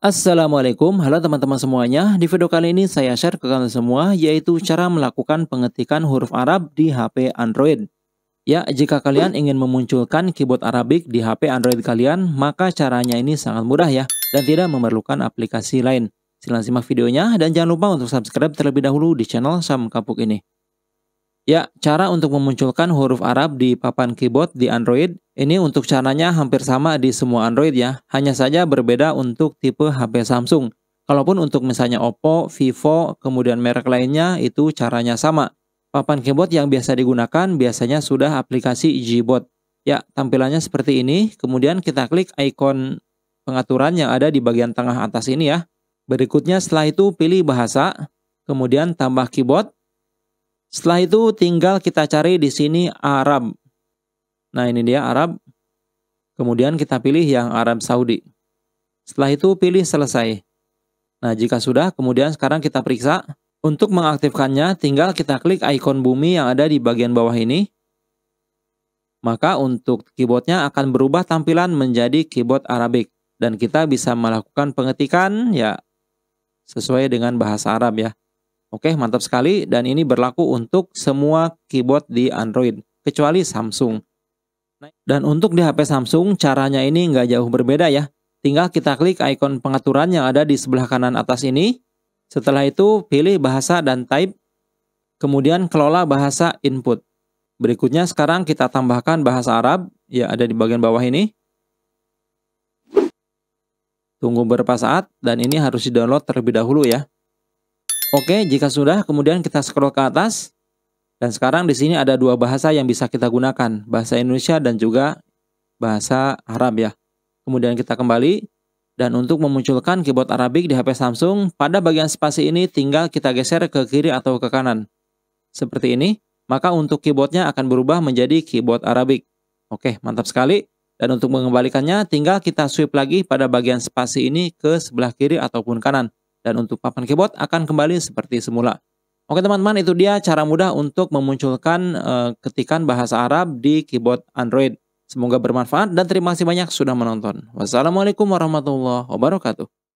Assalamualaikum, halo teman-teman semuanya. Di video kali ini saya share ke kalian semua yaitu cara melakukan pengetikan huruf Arab di HP Android. Ya, jika kalian ingin memunculkan keyboard Arabik di HP Android kalian, maka caranya ini sangat mudah ya dan tidak memerlukan aplikasi lain. Silahkan simak videonya dan jangan lupa untuk subscribe terlebih dahulu di channel Sam Kapuk ini. Ya, cara untuk memunculkan huruf Arab di papan keyboard di Android ini untuk caranya hampir sama di semua Android ya, hanya saja berbeda untuk tipe HP Samsung. Kalaupun untuk misalnya Oppo, Vivo, kemudian merek lainnya itu caranya sama. Papan keyboard yang biasa digunakan biasanya sudah aplikasi Gboard. Ya, tampilannya seperti ini. Kemudian kita klik ikon pengaturan yang ada di bagian tengah atas ini ya. Berikutnya setelah itu pilih bahasa, kemudian tambah keyboard, setelah itu tinggal kita cari di sini Arab. Nah ini dia Arab. Kemudian kita pilih yang Arab Saudi. Setelah itu pilih selesai. Nah jika sudah kemudian sekarang kita periksa. Untuk mengaktifkannya tinggal kita klik ikon bumi yang ada di bagian bawah ini. Maka untuk keyboardnya akan berubah tampilan menjadi keyboard Arabic. Dan kita bisa melakukan pengetikan ya sesuai dengan bahasa Arab ya. Oke, mantap sekali dan ini berlaku untuk semua keyboard di Android kecuali Samsung. Dan untuk di HP Samsung caranya ini nggak jauh berbeda ya. Tinggal kita klik ikon pengaturan yang ada di sebelah kanan atas ini. Setelah itu pilih bahasa dan type, kemudian kelola bahasa input. Berikutnya sekarang kita tambahkan bahasa Arab, ya ada di bagian bawah ini. Tunggu beberapa saat dan ini harus di-download terlebih dahulu ya. Oke, jika sudah, kemudian kita scroll ke atas. Dan sekarang di sini ada dua bahasa yang bisa kita gunakan, bahasa Indonesia dan juga bahasa Arab ya. Kemudian kita kembali dan untuk memunculkan keyboard Arabic di HP Samsung, pada bagian spasi ini tinggal kita geser ke kiri atau ke kanan. Seperti ini, maka untuk keyboardnya akan berubah menjadi keyboard Arabic. Oke, mantap sekali. Dan untuk mengembalikannya, tinggal kita sweep lagi pada bagian spasi ini ke sebelah kiri ataupun kanan dan untuk papan keyboard akan kembali seperti semula. Oke teman-teman, itu dia cara mudah untuk memunculkan e, ketikan bahasa Arab di keyboard Android. Semoga bermanfaat dan terima kasih banyak sudah menonton. Wassalamualaikum warahmatullahi wabarakatuh.